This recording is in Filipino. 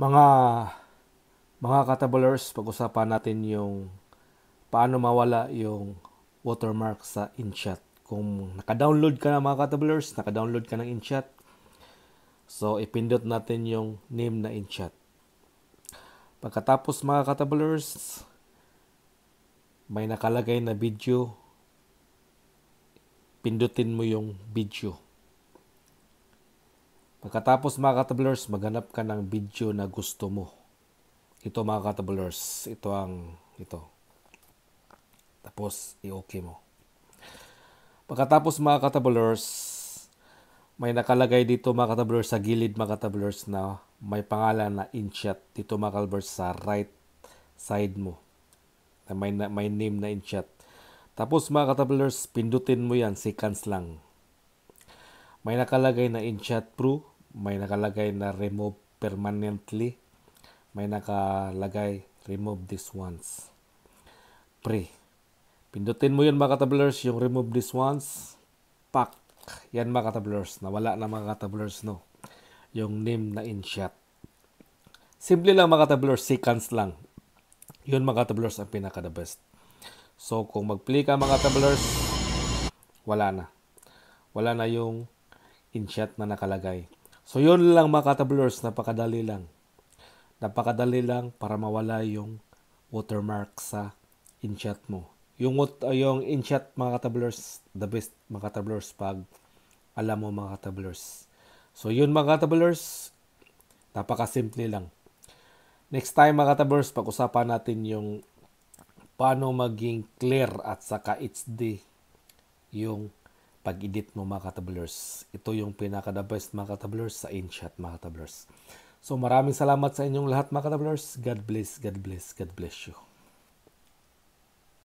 Mga mga katabalers, pag-usapan natin yung paano mawala yung watermark sa InShot. Kung naka-download ka na mga katabalers, naka-download ka ng InShot, so ipindot natin yung name na InShot. Pagkatapos mga katabalers, may nakalagay na video, pindutin mo yung video. Pagkatapos mga katablers, maghanap ka ng video na gusto mo. Ito mga katablers, ito ang ito. Tapos i-okay mo. Pagkatapos mga katablers, may nakalagay dito mga katablers sa gilid mga katablers na may pangalan na InShot dito mga katablers sa right side mo. Na may, may name na InShot. Tapos mga katablers, pindutin mo yan, seconds lang may nakalagay na in chat proof, may nakalagay na remove permanently, may nakalagay remove this once. Pre. Pindutin mo yun mga katablers, yung remove this once. Pak. Yan mga katablers. Nawala na mga katablers, no? Yung name na in chat. Simple lang mga katablers, seconds lang. Yun mga katablers ang pinaka the best. So kung mag-play ka mga katablers, wala na. Wala na yung in shot na nakalagay. So yun lang mga katablers, napakadali lang. Napakadali lang para mawala yung watermark sa InShot mo. Yung, uh, yung InShot mga katablers, the best mga katablers pag alam mo mga katablers. So yun mga katablers, napakasimple lang. Next time mga katablers, pag-usapan natin yung paano maging clear at saka HD yung pag-edit mo mga katablers. Ito yung pinaka-the best mga katablers sa InShot mga katablers. So maraming salamat sa inyong lahat mga katablers. God bless, God bless, God bless you.